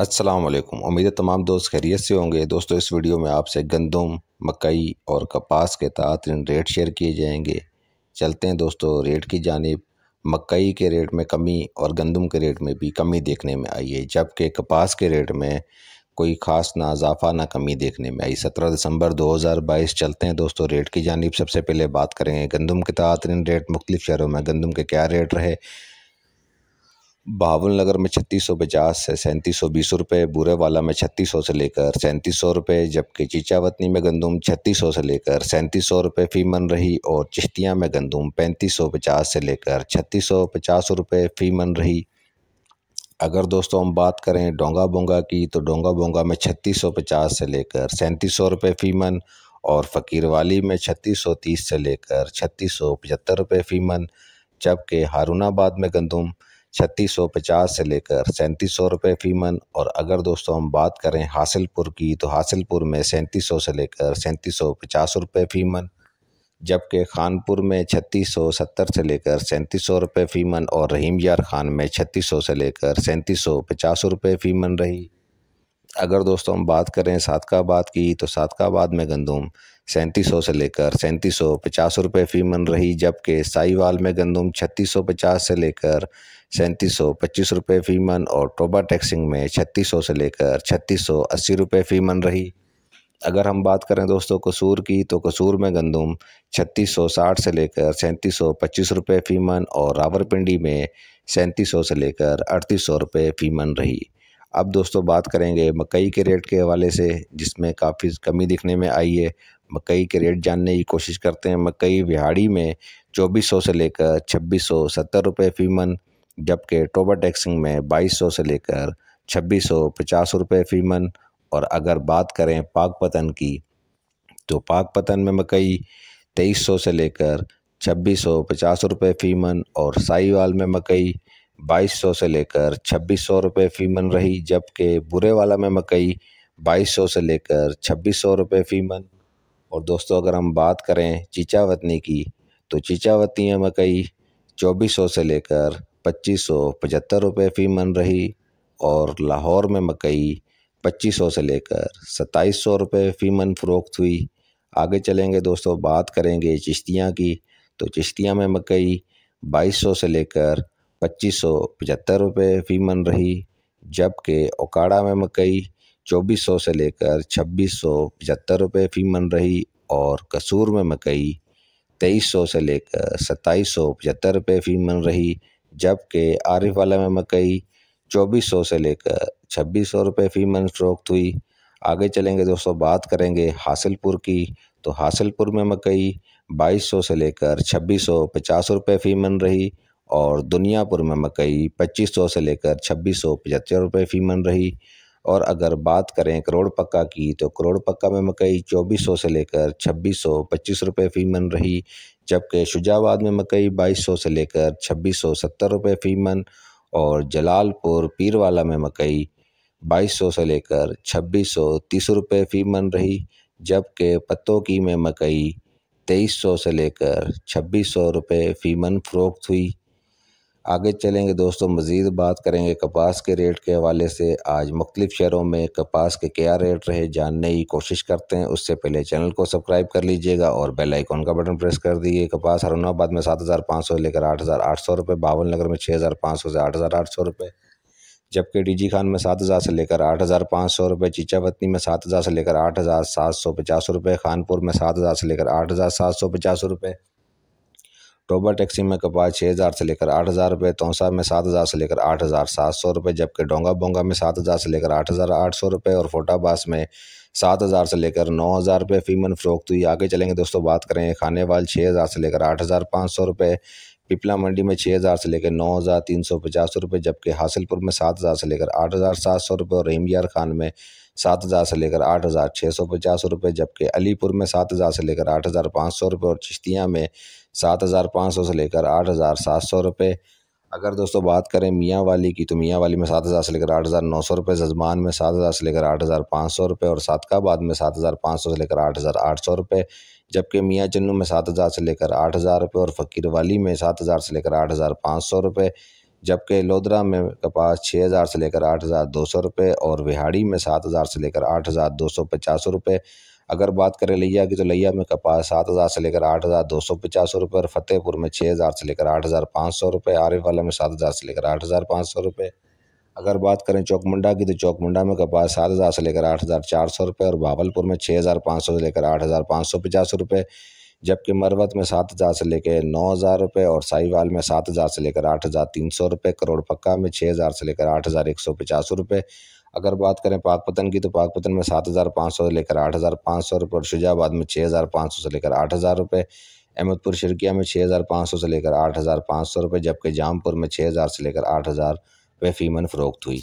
अस्सलाम वालेकुम उम्मीद है तमाम दोस्त खैरियत से होंगे दोस्तों इस वीडियो में आपसे गंदम मकई और कपास के तातरीन रेट शेयर किए जाएंगे चलते हैं दोस्तों रेट की जानब मकई के रेट में कमी और गंदम के रेट में भी कमी देखने में आई है जबकि कपास के रेट में कोई ख़ास ना इजाफा ना कमी देखने में आई सत्रह दिसंबर दो हज़ार बाईस चलते हैं दोस्तों रेट की जानब सबसे पहले बात करेंगे गंदम के तातरीन रेट मुख्तलिफ़ शहरों में गंदम के क्या रेट रहे बावन नगर में छत्तीस सौ पचास से सैंतीस सौ बीस रुपये वाला में छत्तीस सौ से लेकर सैंतीस सौ रुपये जबकि चीचावतनी में गंदुम छत्तीस सौ से लेकर सैंतीस सौ रुपये फ़ी मन रही और चिश्तियाँ में गंदुम पैंतीस सौ पचास से लेकर छत्तीस सौ पचास रुपये फ़ी मन रही अगर दोस्तों हम बात करें डोंगा बोंगा की तो डोंगा बोंगा में छत्तीस सौ पचास से लेकर सैंतीस सौ रुपये फ़ी मन और फ़कीर वाली में छत्तीस सौ तीस से लेकर छत्तीस सौ पचहत्तर रुपये फ़ी मन जबकि हारूनाबाद में गंदुम छत्तीस सौ पचास से लेकर सैंतीस सौ रुपये फ़ी मन और अगर दोस्तों हम बात करें हासिलपुर की तो हासिलपुर में सैंतीस सौ से लेकर सैंतीस सौ पचास रुपये फ़ी मन जबकि खानपुर में छत्तीस सौ सत्तर से लेकर सैंतीस सौ रुपये फ़ी मन और रहीम यार खान में छत्तीस सौ से लेकर सैंतीस सौ पचास रुपये फ़ी मन रही अगर दोस्तों हम बात करें सादकाबाद की तो सादकाबाद में गंदम सैंतीस सौ से लेकर सैंतीस सौ पचास रुपये फ़ी मन रही जबकि साईवाल में गंदुम छत्तीस सौ पचास से लेकर सैंतीस सौ पच्चीस रुपये फ़ी मन और टोबा टैक्सिंग में छत्तीस सौ से लेकर छत्तीस सौ अस्सी रुपये फ़ी मन रही अगर हम बात करें दोस्तों कसूर की तो कसूर में गंदम छत्तीस सौ साठ से लेकर सैंतीस सौ पच्चीस रुपये फ़ी मन और रावरपिंडी में सैंतीस सौ से लेकर अड़तीस सौ रुपये फ़ी मन रही अब दोस्तों बात करेंगे मकई के रेट के हवाले से जिसमें काफ़ी कमी दिखने में आई है मकई के रेट जानने की कोशिश करते हैं मकई बिहाड़ी में 2400 से लेकर छब्बीस सौ सत्तर रुपये फ़ी मन जबकि टोबा टैक्सिंग में 2200 से लेकर छब्बीस सौ पचास रुपये फ़ी मन और अगर बात करें पाक पतन की तो पाक पतन में मकई तेईस सौ से लेकर छब्बीस सौ पचास रुपये फ़ी मन और साईवाल में मकई 2200 से लेकर छब्बीस सौ रुपये फ़ी मन रही जबकि बुरे वाला में मकई 2200 से लेकर छब्बीस सौ रुपये फ़ी मन और दोस्तों अगर हम बात करें चीचावतनी की तो चीचावती में मकई 2400 से लेकर पच्चीस सौ पचहत्तर रुपये फ़ी मन रही और लाहौर में मकई 2500 से लेकर सत्ताईस सौ रुपये फ़ी मन फ़रोख्त हुई आगे चलेंगे दोस्तों बात करेंगे चिश्तियाँ की तो चिश्तियाँ में मकई 2200 से लेकर पच्चीस सौ पचहत्तर रुपये फ़ी मन रही जबकि ओकाड़ा में मकई चौबीस सौ से लेकर छब्बीस सौ पचहत्तर रुपये फ़ी मन रही और कसूर में मकई तेईस सौ से लेकर सत्ताईस सौ पचहत्तर रुपये फ़ी मन रही जबकि आरिफ वाला में मकई चौबीस सौ से लेकर छब्बीस सौ रुपये फ़ी मन फरोख्त हुई आगे चलेंगे दोस्तों बात करेंगे हासिलपुर की तो हासिलपुर में मकई बाईस सौ से लेकर छब्बीस सौ पचास रुपये फ़ी मन रही और दुनियापुर में मकई 2500 से लेकर छब्बीस सौ पचहत्तर रुपये फ़ी मन रही और अगर बात करें करोड़ पक्का की तो करोड़ पक्का में मकई 2400 से लेकर छब्बीस सौ पच्चीस रुपये फ़ी मन रही जबकि शुजाबाद में मकई 2200 से लेकर छब्बीस सौ सत्तर रुपये फ़ी मन और जलालपुर पीरवाला में मकई 2200 से लेकर छब्बीस सौ तीस रुपये फ़ी मन रही जबकि की में मकई 2300 से लेकर छब्बीस सौ रुपये फ़ी मन फ़रोख्त हुई आगे चलेंगे दोस्तों मज़ीद बात करेंगे कपास के रेट के हवाले से आज मुख्तलिफ़ शहरों में कपास के क्या रेट रहे जानने की कोशिश करते हैं उससे पहले चैनल को सब्सक्राइब कर लीजिएगा और बेल आइकॉन का बटन प्रेस कर दीजिए कपास हरुणाबाद में सात हज़ार पाँच सौ लेकर आठ हज़ार आठ सौ रुपये बावल नगर में छः हज़ार पाँच सौ से आठ हज़ार आठ सौ रुपये जबकि डी जी खान में सात हज़ार से लेकर आठ हज़ार पाँच सौ रुपये चीचावतनी में सात हज़ार से लेकर आठ हज़ार सात सौ पचास रुपये खानपुर में सात हज़ार से लेकर आठ हज़ार सात सौ पचास रुपये टोबा टैक्सी में कपास छः हज़ार से लेकर आठ हज़ार रुपये तोसा में सात हज़ार से लेकर आठ हज़ार सात सौ रुपये जबकि डोंगा बोंगा में सात हज़ार से लेकर आठ हज़ार आठ सौ रुपये और फोटाबास में सात हज़ार से लेकर नौ हज़ार रुपये फीमन फ़्रोक तो ये आगे चलेंगे दोस्तों बात करें खाने वाल छः हज़ार से लेकर आठ हज़ार पाँच सौ रुपये पिपला मंडी में छः हज़ार से लेकर नौ हज़ार तीन सौ पचास रुपये जबकि हासिलपुर में सात हज़ार से लेकर आठ हज़ार सात सौ रुपये और रहीम यार खान में सात हज़ार से लेकर आठ हज़ार छः सौ पचास रुपये जबकि अलीपुर में सात हज़ार से लेकर आठ हज़ार पाँच सौ रुपये और चिश्तियाँ में सात हज़ार पाँच सौ से लेकर आठ हज़ार सात सौ रुपये अगर दोस्तों बात करें मियाँ वाली की तो मियाँ वाली में सात हज़ार से लेकर आठ हज़ार नौ सौ रुपये जजमान में सात हज़ार से लेकर आठ हज़ार पाँच सौ रुपये और सातकाबाद में सात हज़ार पाँच सौ से लेकर आठ हज़ार आठ सौ रुपये जबकि मियाँ चन्नू में सात हज़ार से लेकर आठ हज़ार रुपये और फ़कीर वाली में सात हज़ार से लेकर आठ हज़ार पाँच सौ रुपये जबकि लोधरा में कपास छः हज़ार से लेकर आठ हज़ार दो सौ रुपये और विहाड़ी में सात हज़ार से लेकर आठ हज़ार दो सौ पचास रुपये अगर बात करें लिया की तो लिया में कपास सात हज़ार से लेकर आठ हज़ार दो सौ पचास रुपये और फतेहपुर में छः हज़ार से लेकर आठ हज़ार पाँच सौ रुपये आरिफ वाला में सात हज़ार से लेकर आठ हज़ार पाँच सौ रुपये अगर बात करें चौकमुंडा की तो चौकमुंडा में कपास सात हज़ार से लेकर आठ हज़ार चार सौ रुपये और भावलपुर में छः हज़ार पाँच सौ से लेकर आठ हज़ार पाँच सौ पचास रुपये जबकि मरवत में सात हज़ार से लेकर नौ हज़ार रुपये और साहिवाल में सात हज़ार से लेकर आठ हज़ार तीन सौ रुपये करोड़पक्का में छः हज़ार से लेकर आठ हज़ार एक सौ पचास रुपये अगर बात करें पाकपतन की तो पाकपतन में सात हज़ार पाँच सौ से लेकर आठ हज़ार पाँच सौ रुपये और शुजाबाद में छः हज़ार पाँच सौ से लेकर आठ हज़ार रुपये अहमदपुर शिरकिया में छः हज़ार पाँच सौ से लेकर आठ हज़ार पाँच सौ रुपये जबकि जामपुर में छः हज़ार से लेकर आठ हज़ार रुपये फ़ीमन फ़रोख्त हुई